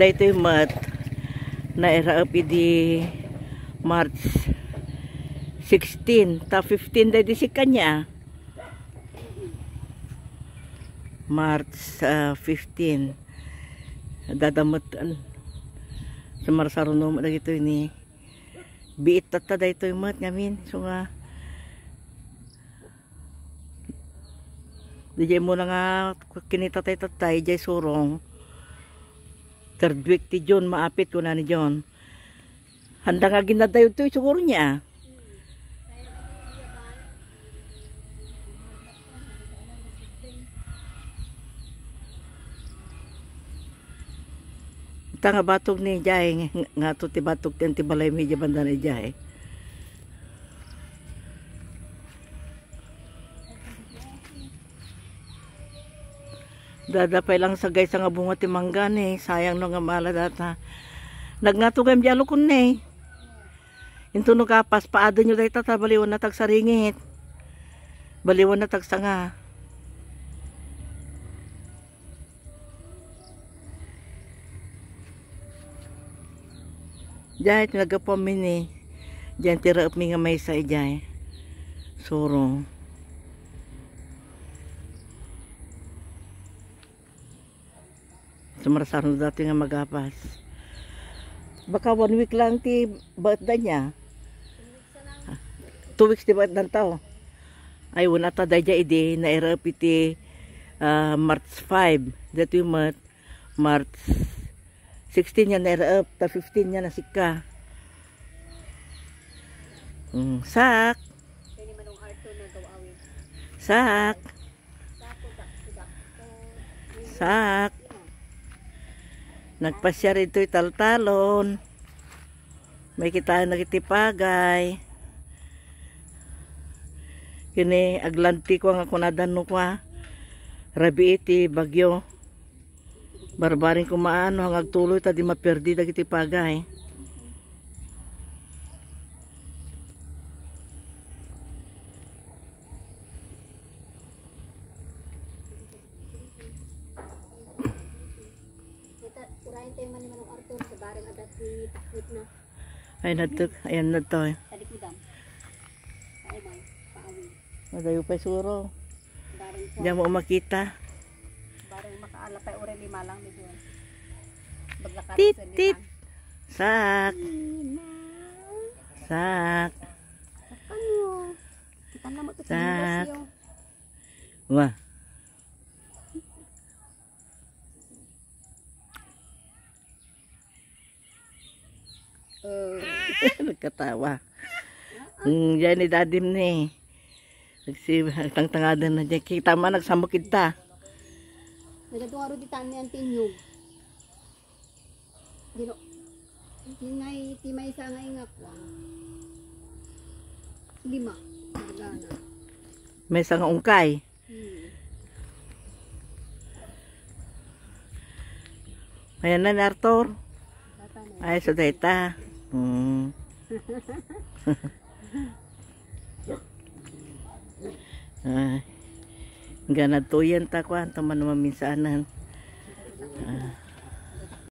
daytoy mat na erapi eh, di March 16 ta 15 day si kanya March uh, ah, 15 dadamot sa marsaruno mo dagito ni biit tata daytoy mat ngamin so nga DJ mo na nga kinitatay-tatay jay surong Third week ti John, maapit ko na ni John. Handa nga ginadayo to, siguro niya. Ita ah. nga batog ni Jai, nga to ti batog ti balay mi di banda ni Jai. dadapay lang sa guys nga bunga timanggan eh sayang no nga mala data nagnato kayong dialo kun ne into no kapas paado nyo dahita ta baliwan na tag saringit baliwan na tag sanga Jai nagapamin eh. Diyan tira up nga may sa ijay. Sorong. Tumarasano dati nga magapas. Baka one week lang ti birthday niya. Two weeks ti birthday tao. Oh. Ay, wala ta daya idi na erapit ti uh, ah, March 5. That we met March 16 yan na erap. Ta 15 yan na sika. Mm, sak. Sak. Sak. Nagpasya rito'y taltalon. May kita nagitipagay. Kini aglanti ko nga kunadan no kwa. Rabi iti bagyo. Barbaring kumaano hangag tuloy ta di maperdi dagiti pagay. Ay nadtok, ayan nadtoy. Madayo pa suro. Diyan mo makita. Barang makaala pa ore Tit tit. Sak. Sak. Sak. Wah. Oh. Nagkatawa. Mm, yan ni dadim ni. Nagtangtangada na dyan. Kita man, nagsamok kita. Nagadong araw di tani ang tinyog. Dino. Tingay, timay sa ngay nga po. Lima. Nagana. May sa nga ungkay. Hmm. Ayan na, Arthur. Ay, sa data. Hmm. ah, ganatuyan ta kwan, taman naman minsanan.